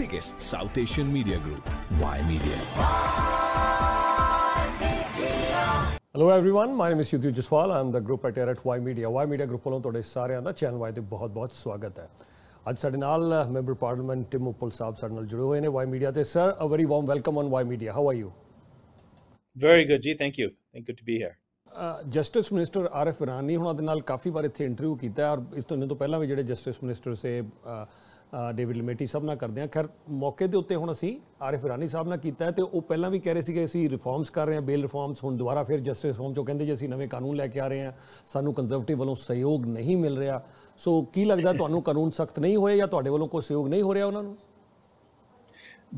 biggest South Asian media group, Y Media. Hello everyone my name is Yudeep Jaswal am the group editor at Y Media Y Media group ਵੱਲੋਂ ਤੁਹਾਡੇ ਸਾਰਿਆਂ ਦਾ channel Y ਤੇ ਬਹੁਤ-ਬਹੁਤ ਸਵਾਗਤ ਹੈ ਅੱਜ ਸਾਡੇ ਨਾਲ ਮੈਂਬਰ ਪਾਰਲੀਮੈਂਟ ਟਿਮ ਉਪਲ ਸਾਹਿਬ ਸਾਡੇ ਨਾਲ ਜੁੜੇ ਹੋਏ ਨੇ ਵਾਈ ਮੀਡੀਆ ਤੇ sir a very warm welcome on Y media how are you very good ਜੀ thank you thank good to be here justice minister Arif Irani ਹੁਣਾਂ ਦੇ ਨਾਲ ਕਾਫੀ ਵਾਰ ਇੱਥੇ ਇੰਟਰਵਿਊ ਕੀਤਾ ਔਰ ਇਸ ਤੋਂ ਤੋਂ ਪਹਿਲਾਂ ਵੀ ਜਿਹੜੇ ਜਸਟਿਸ ਮਿਨਿਸਟਰ ਸੇ ਡੇਵਿਡ ਲਿਮੇਟੀ ਸਭ ਨਾਲ ਕਰਦੇ ਆ ਖੈਰ ਮੌਕੇ ਦੇ ਉੱਤੇ ਹੁਣ ਅਸੀਂ ਆਰਿਫ ਰਾਨੀ ਸਾਹਿਬ ਨਾਲ ਕੀਤਾ ਹੈ ਤੇ ਉਹ ਪਹਿਲਾਂ ਵੀ ਕਹਿ ਰਹੇ ਸੀਗੇ ਅਸੀਂ ਰਿਫਾਰਮਸ ਕਰ ਰਹੇ ਹਾਂ ਬੇਲ ਰਿਫਾਰਮਸ ਹੁਣ ਦੁਬਾਰਾ ਫਿਰ ਜਸਟਿਸ ਰਿਫਾਰਮ ਚੋਂ ਕਹਿੰਦੇ ਜੀ ਅਸੀਂ ਨਵੇਂ ਕਾਨੂੰਨ ਲੈ ਕੇ ਆ ਰਹੇ ਹਾਂ ਸਾਨੂੰ ਕੰਜ਼ਰਵੇਟਿਵ ਵੱਲੋਂ ਸਹਿਯੋਗ ਨਹੀਂ ਮਿਲ ਰਿਹਾ ਸੋ ਕੀ ਲੱਗਦਾ ਤੁਹਾਨੂੰ ਕਾਨੂੰਨ ਸਖਤ ਨਹੀਂ ਹੋਏ ਜਾਂ ਤੁਹਾਡੇ ਵੱਲੋਂ ਕੋਈ ਸਹਿਯੋਗ ਨਹੀਂ ਹੋ ਰਿਹਾ ਉਹਨਾਂ ਨੂੰ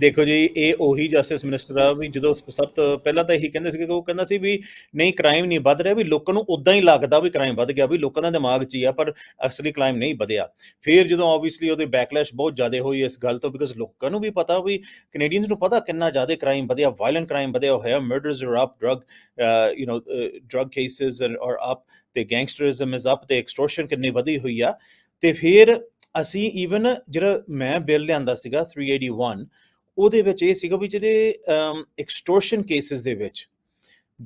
ਦੇਖੋ ਜੀ ਇਹ ਉਹੀ ਜਸਟਿਸ ਮਿਨਿਸਟਰ ਆ ਵੀ ਜਦੋਂ ਸਭ ਤੋਂ ਪਹਿਲਾਂ ਤਾਂ ਇਹੀ ਕਹਿੰਦੇ ਸੀ ਕਿ ਉਹ ਕਹਿੰਦਾ ਸੀ ਵੀ ਨਹੀਂ ਕ੍ਰਾਈਮ ਨਹੀਂ ਵੱਧ ਰਿਹਾ ਵੀ ਲੋਕਾਂ ਨੂੰ ਉਦਾਂ ਹੀ ਲੱਗਦਾ ਵੀ ਕ੍ਰਾਈਮ ਵੱਧ ਗਿਆ ਵੀ ਲੋਕਾਂ ਦਾ ਦਿਮਾਗ 'ਚ ਹੀ ਆ ਪਰ ਅਸਲੀ ਕ੍ਰਾਈਮ ਨਹੀਂ ਵਧਿਆ ਫਿਰ ਜਦੋਂ ਆਬਵੀਅਸਲੀ ਉਹਦੇ ਬੈਕਲੈਸ਼ ਬਹੁਤ ਜ਼ਿਆਦਾ ਹੋਈ ਇਸ ਗੱਲ ਤੋਂ ਬਿਕਾਜ਼ ਲੋਕਾਂ ਨੂੰ ਵੀ ਪਤਾ ਵੀ ਕੈਨੇਡੀਅਨਸ ਨੂੰ ਪਤਾ ਕਿੰਨਾ ਜ਼ਿਆਦਾ ਕ੍ਰਾਈਮ ਵਧਿਆ ਵਾਇਲੈਂਟ ਕ੍ਰਾਈਮ ਵਧਿਆ ਹੋਇਆ murders are up drug you know drug cases are up ਤੇ ਗੈਂਗਸਟਰਿਜ਼ਮ ਇਜ਼ ਅਪ ਤੇ ਐਕਸਟੋਰਸ਼ਨ ਕਿੰਨੀ ਵਧੀ ਹੋਈ ਆ ਤੇ ਫਿਰ ਅਸੀਂ ਈਵਨ ਜਿਹੜਾ ਮੈਂ ਬਿੱਲ ਲਿਆਂਦਾ ਸੀਗਾ 381 ਉਹਦੇ ਵਿੱਚ ਇਹ ਸੀਗਾ ਵੀ ਜਿਹੜੇ ਐਕਸਟੋਰਸ਼ਨ ਕੇਸਿਸ ਦੇ ਵਿੱਚ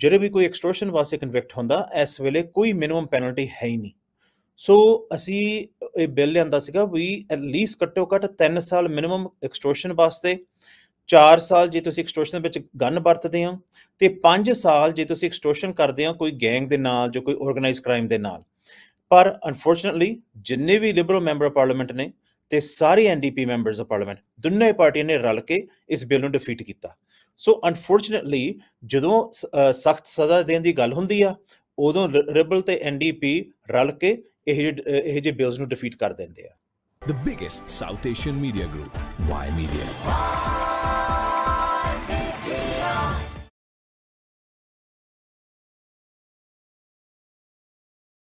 ਜਿਹੜੇ ਵੀ ਕੋਈ ਐਕਸਟੋਰਸ਼ਨ ਵਾਸਤੇ ਕਨਵਿਕਟ ਹੁੰਦਾ ਇਸ ਵੇਲੇ ਕੋਈ ਮਿਨਿਮਮ ਪੈਨਲਟੀ ਹੈ ਹੀ ਨਹੀਂ ਸੋ ਅਸੀਂ ਇਹ ਬਿੱਲ ਲਿਆਂਦਾ ਸੀਗਾ ਵੀ ਐਟ ਲੀਸਟ ਘੱਟੋ ਘੱਟ 3 ਸਾਲ ਮਿਨਿਮਮ ਐਕਸਟੋਰਸ਼ਨ ਵਾਸਤੇ 4 ਸਾਲ ਜੇ ਤੁਸੀਂ ਐਕਸਟੋਰਸ਼ਨ ਵਿੱਚ ਗਨ ਵਰਤਦੇ ਹੋ ਤੇ 5 ਸਾਲ ਜੇ ਤੁਸੀਂ ਐਕਸਟੋਰਸ਼ਨ ਕਰਦੇ ਹੋ ਕੋਈ ਗੈਂਗ ਦੇ ਨਾਲ ਜੋ ਕੋਈ ਆਰਗੇਨਾਈਜ਼ ਕ੍ਰਾਈਮ ਦੇ ਨਾਲ ਪਰ ਅਨਫੋਰਚਨਟਲੀ ਜਿੰਨੇ ਵੀ ਲਿਬਰਲ ਮੈਂਬਰ ਪਾਰਲੀਮੈਂਟ ਨੇ ਤੇ ਸਾਰੇ ਐਨਡੀਪੀ ਮੈਂਬਰਸ ਆਫ ਪਾਰਲੀਮੈਂਟ ਦੋਨੇ ਪਾਰਟੀਆਂ ਨੇ ਰਲ ਕੇ ਇਸ ਬਿੱਲ ਨੂੰ ਡਿਫੀਟ ਕੀਤਾ ਸੋ ਅਨਫੋਰਚਨਟਲੀ ਜਦੋਂ ਸਖਤ ਸਜ਼ਾ ਦੇਣ ਦੀ ਗੱਲ ਹੁੰਦੀ ਆ ਉਦੋਂ ਰਿਬਲ ਤੇ ਐਨਡੀਪੀ ਰਲ ਕੇ ਇਹ ਇਹ ਜੇ ਬਿਲਸ ਨੂੰ ਡਿਫੀਟ ਕਰ ਦਿੰਦੇ ਆ the biggest South Asian media group Y media